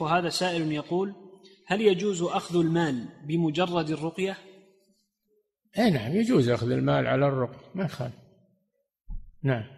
وهذا سائل يقول هل يجوز أخذ المال بمجرد الرقية؟ أي نعم يجوز أخذ المال على الرقية ما يخالف نعم